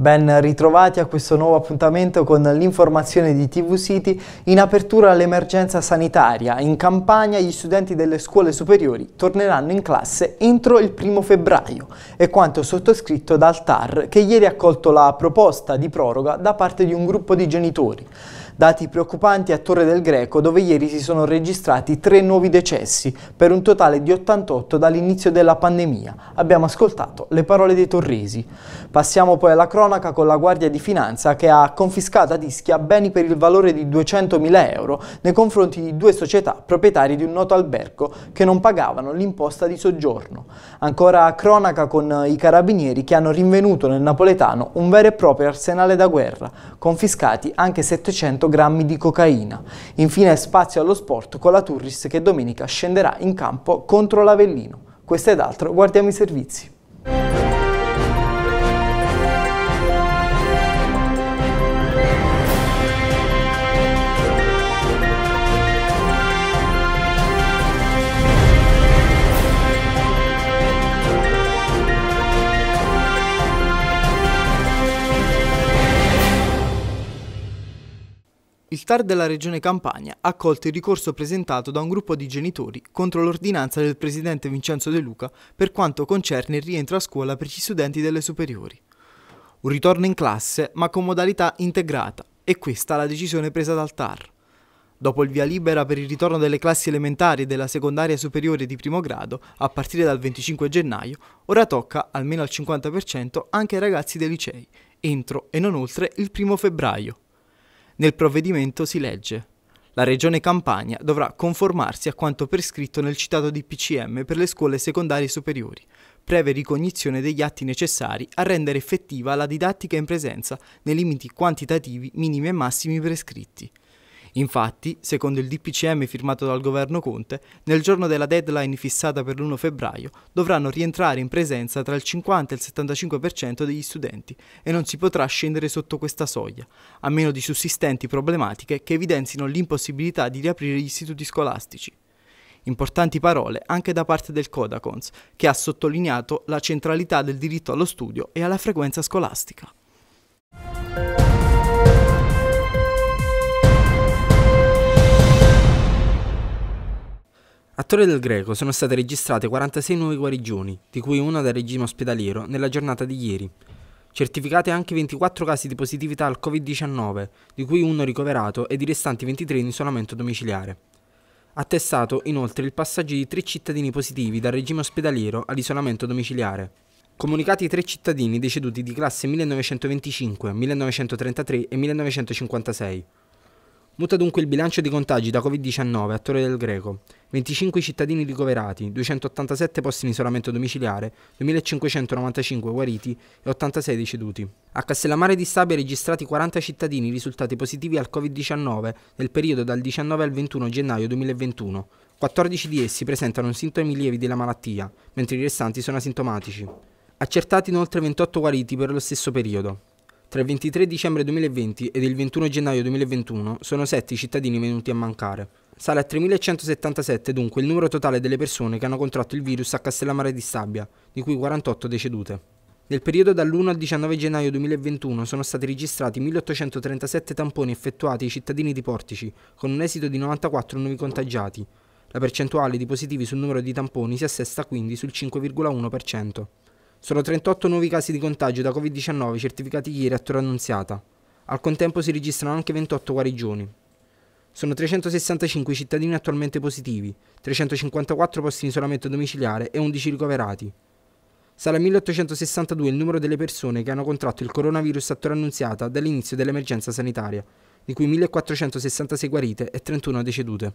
Ben ritrovati a questo nuovo appuntamento con l'informazione di TV City in apertura all'emergenza sanitaria. In Campania gli studenti delle scuole superiori torneranno in classe entro il primo febbraio. È quanto sottoscritto dal TAR che ieri ha accolto la proposta di proroga da parte di un gruppo di genitori dati preoccupanti a Torre del Greco dove ieri si sono registrati tre nuovi decessi per un totale di 88 dall'inizio della pandemia. Abbiamo ascoltato le parole dei torresi. Passiamo poi alla cronaca con la Guardia di Finanza che ha confiscato ad Ischia beni per il valore di 200.000 euro nei confronti di due società proprietarie di un noto albergo che non pagavano l'imposta di soggiorno. Ancora cronaca con i carabinieri che hanno rinvenuto nel napoletano un vero e proprio arsenale da guerra, confiscati anche 700 grammi di cocaina. Infine spazio allo sport con la Turris che domenica scenderà in campo contro l'Avellino. Questo ed altro, guardiamo i servizi. Il TAR della Regione Campania ha accolto il ricorso presentato da un gruppo di genitori contro l'ordinanza del presidente Vincenzo De Luca per quanto concerne il rientro a scuola per gli studenti delle superiori. Un ritorno in classe ma con modalità integrata e questa la decisione presa dal TAR. Dopo il via libera per il ritorno delle classi elementari e della secondaria superiore di primo grado a partire dal 25 gennaio, ora tocca almeno al 50% anche ai ragazzi dei licei, entro e non oltre il primo febbraio. Nel provvedimento si legge la Regione Campania dovrà conformarsi a quanto prescritto nel citato DPCM per le scuole secondarie superiori, breve ricognizione degli atti necessari a rendere effettiva la didattica in presenza nei limiti quantitativi minimi e massimi prescritti. Infatti, secondo il DPCM firmato dal governo Conte, nel giorno della deadline fissata per l'1 febbraio dovranno rientrare in presenza tra il 50 e il 75% degli studenti e non si potrà scendere sotto questa soglia, a meno di sussistenti problematiche che evidenzino l'impossibilità di riaprire gli istituti scolastici. Importanti parole anche da parte del Codacons, che ha sottolineato la centralità del diritto allo studio e alla frequenza scolastica. A Torre del Greco sono state registrate 46 nuove guarigioni, di cui una dal regime ospedaliero nella giornata di ieri. Certificate anche 24 casi di positività al Covid-19, di cui uno ricoverato ed i restanti 23 in isolamento domiciliare. Attestato inoltre il passaggio di tre cittadini positivi dal regime ospedaliero all'isolamento domiciliare. Comunicati tre cittadini deceduti di classe 1925, 1933 e 1956. Muta dunque il bilancio dei contagi da Covid-19 a Torre del Greco. 25 cittadini ricoverati, 287 posti in isolamento domiciliare, 2595 guariti e 86 deceduti. A Castellammare di Stabia registrati 40 cittadini risultati positivi al Covid-19 nel periodo dal 19 al 21 gennaio 2021. 14 di essi presentano sintomi lievi della malattia, mentre i restanti sono asintomatici. Accertati inoltre 28 guariti per lo stesso periodo. Tra il 23 dicembre 2020 ed il 21 gennaio 2021 sono 7 i cittadini venuti a mancare. Sale a 3.177 dunque il numero totale delle persone che hanno contratto il virus a Castellammare di Stabia, di cui 48 decedute. Nel periodo dall'1 al 19 gennaio 2021 sono stati registrati 1.837 tamponi effettuati ai cittadini di Portici, con un esito di 94 nuovi contagiati. La percentuale di positivi sul numero di tamponi si assesta quindi sul 5,1%. Sono 38 nuovi casi di contagio da Covid-19 certificati ieri a Torre Annunziata. Al contempo si registrano anche 28 guarigioni. Sono 365 i cittadini attualmente positivi, 354 posti in isolamento domiciliare e 11 ricoverati. Sarà 1862 il numero delle persone che hanno contratto il coronavirus a Torre Annunziata dall'inizio dell'emergenza sanitaria, di cui 1466 guarite e 31 decedute.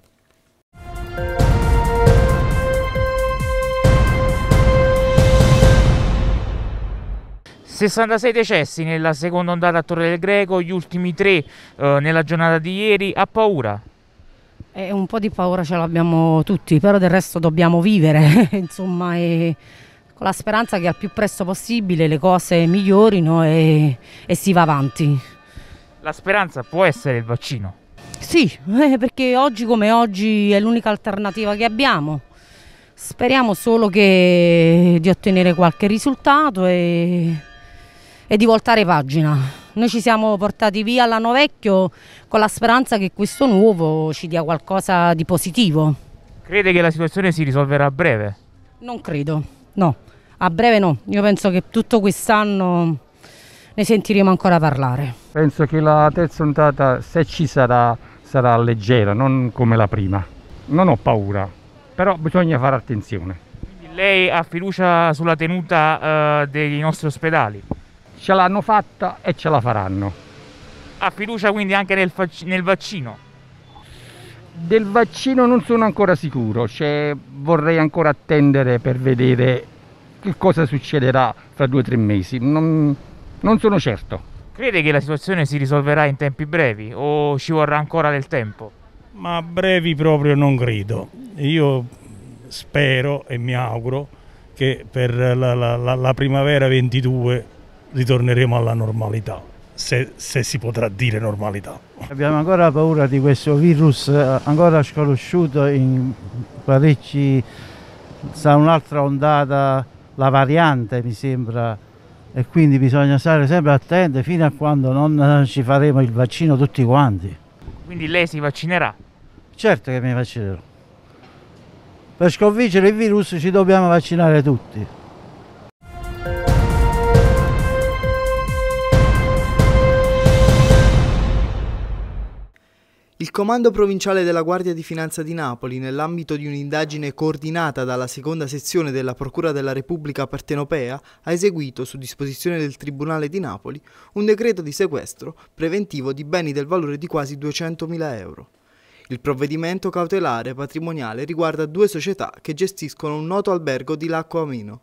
66 decessi nella seconda ondata a Torre del Greco, gli ultimi tre eh, nella giornata di ieri, ha paura? Eh, un po' di paura ce l'abbiamo tutti, però del resto dobbiamo vivere, insomma, e con la speranza che al più presto possibile le cose migliorino e, e si va avanti. La speranza può essere il vaccino? Sì, eh, perché oggi come oggi è l'unica alternativa che abbiamo. Speriamo solo che, di ottenere qualche risultato e e di voltare pagina. Noi ci siamo portati via l'anno vecchio con la speranza che questo nuovo ci dia qualcosa di positivo. Crede che la situazione si risolverà a breve? Non credo, no, a breve no. Io penso che tutto quest'anno ne sentiremo ancora parlare. Penso che la terza ondata, se ci sarà, sarà leggera, non come la prima. Non ho paura, però bisogna fare attenzione. Quindi lei ha fiducia sulla tenuta eh, dei nostri ospedali? ce l'hanno fatta e ce la faranno. Ha fiducia quindi anche nel, nel vaccino? Del vaccino non sono ancora sicuro, cioè vorrei ancora attendere per vedere che cosa succederà fra due o tre mesi, non, non sono certo. Crede che la situazione si risolverà in tempi brevi o ci vorrà ancora del tempo? Ma brevi proprio non credo. Io spero e mi auguro che per la, la, la, la primavera 22 ritorneremo alla normalità, se, se si potrà dire normalità. Abbiamo ancora paura di questo virus eh, ancora sconosciuto in parecchi, sarà un'altra ondata, la variante mi sembra, e quindi bisogna stare sempre attenti fino a quando non eh, ci faremo il vaccino tutti quanti. Quindi lei si vaccinerà? Certo che mi vaccinerò. Per sconfiggere il virus ci dobbiamo vaccinare tutti. Il Comando Provinciale della Guardia di Finanza di Napoli, nell'ambito di un'indagine coordinata dalla seconda sezione della Procura della Repubblica Partenopea, ha eseguito, su disposizione del Tribunale di Napoli, un decreto di sequestro preventivo di beni del valore di quasi 200.000 euro. Il provvedimento cautelare patrimoniale riguarda due società che gestiscono un noto albergo di Lacco Amino.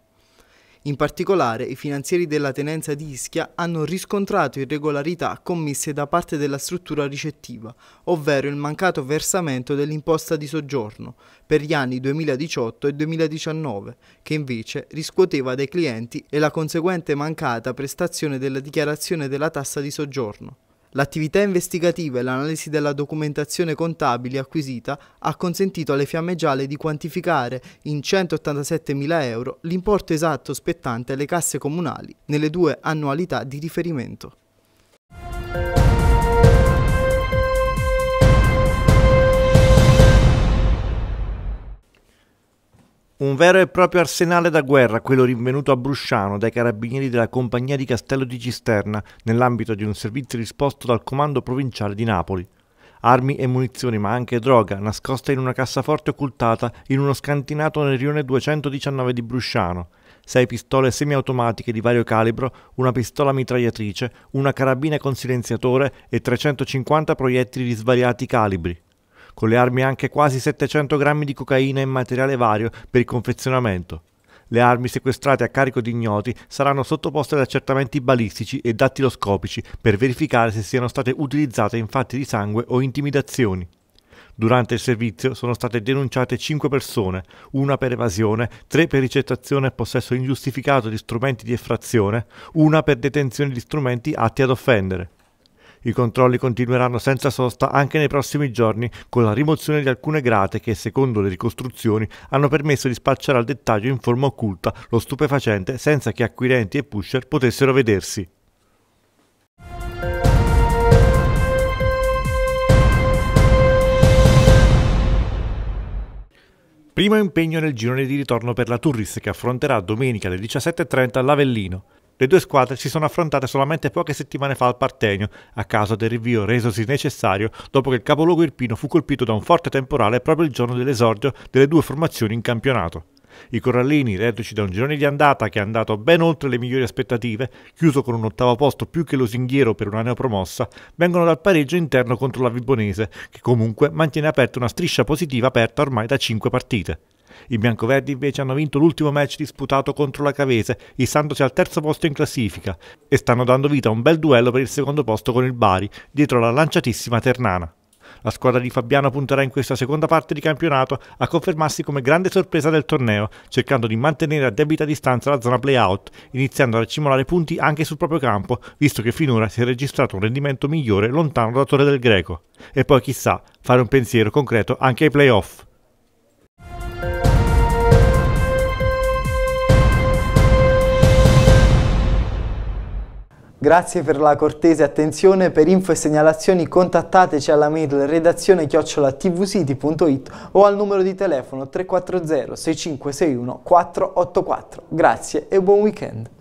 In particolare, i finanzieri della tenenza di Ischia hanno riscontrato irregolarità commesse da parte della struttura ricettiva, ovvero il mancato versamento dell'imposta di soggiorno per gli anni 2018 e 2019, che invece riscuoteva dai clienti e la conseguente mancata prestazione della dichiarazione della tassa di soggiorno. L'attività investigativa e l'analisi della documentazione contabile acquisita ha consentito alle Fiamme Gialle di quantificare in 187.000 euro l'importo esatto spettante alle casse comunali nelle due annualità di riferimento. Un vero e proprio arsenale da guerra, quello rinvenuto a Brusciano dai carabinieri della compagnia di Castello di Cisterna, nell'ambito di un servizio risposto dal comando provinciale di Napoli. Armi e munizioni, ma anche droga, nascosta in una cassaforte occultata in uno scantinato nel rione 219 di Brusciano. Sei pistole semiautomatiche di vario calibro, una pistola mitragliatrice, una carabina con silenziatore e 350 proiettili di svariati calibri con le armi anche quasi 700 grammi di cocaina e materiale vario per il confezionamento. Le armi sequestrate a carico di ignoti saranno sottoposte ad accertamenti balistici e dattiloscopici per verificare se siano state utilizzate in fatti di sangue o intimidazioni. Durante il servizio sono state denunciate 5 persone, una per evasione, 3 per ricettazione e possesso ingiustificato di strumenti di effrazione, una per detenzione di strumenti atti ad offendere. I controlli continueranno senza sosta anche nei prossimi giorni con la rimozione di alcune grate che, secondo le ricostruzioni, hanno permesso di spacciare al dettaglio in forma occulta lo stupefacente senza che acquirenti e pusher potessero vedersi. Primo impegno nel girone di ritorno per la Turris che affronterà domenica alle 17.30 l'Avellino. Le due squadre si sono affrontate solamente poche settimane fa al Partenio, a causa del rinvio resosi necessario dopo che il capoluogo irpino fu colpito da un forte temporale proprio il giorno dell'esordio delle due formazioni in campionato. I Corallini, reduci da un girone di andata che è andato ben oltre le migliori aspettative, chiuso con un ottavo posto più che lusinghiero per una neopromossa, vengono dal pareggio interno contro la Vibonese, che comunque mantiene aperta una striscia positiva aperta ormai da 5 partite. I biancoverdi invece hanno vinto l'ultimo match disputato contro la Cavese, issandosi al terzo posto in classifica, e stanno dando vita a un bel duello per il secondo posto con il Bari, dietro la lanciatissima Ternana. La squadra di Fabiano punterà in questa seconda parte di campionato a confermarsi come grande sorpresa del torneo, cercando di mantenere a debita distanza la zona play-out, iniziando ad accumulare punti anche sul proprio campo, visto che finora si è registrato un rendimento migliore lontano da Torre del Greco. E poi chissà, fare un pensiero concreto anche ai play-off. Grazie per la cortese attenzione, per info e segnalazioni contattateci alla mail redazione tvsiti.it o al numero di telefono 340 6561 484. Grazie e buon weekend!